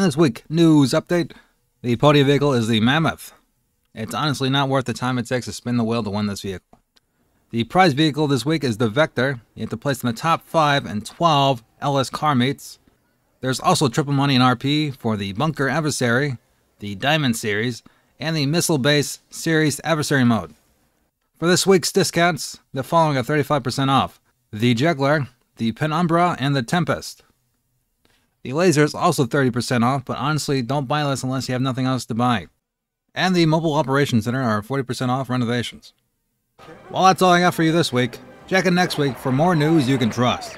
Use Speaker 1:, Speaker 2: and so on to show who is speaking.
Speaker 1: In this week news update, the party vehicle is the Mammoth. It's honestly not worth the time it takes to spin the wheel to win this vehicle. The prize vehicle this week is the Vector. You have to place in the top 5 and 12 LS car meets. There's also triple money in RP for the Bunker Adversary, the Diamond Series, and the Missile Base Series Adversary Mode. For this week's discounts, the following are 35% off. The Juggler, the Penumbra, and the Tempest. The laser is also 30% off, but honestly, don't buy this unless you have nothing else to buy. And the Mobile Operations Center are 40% off renovations. Well, that's all I got for you this week. Check in next week for more news you can trust.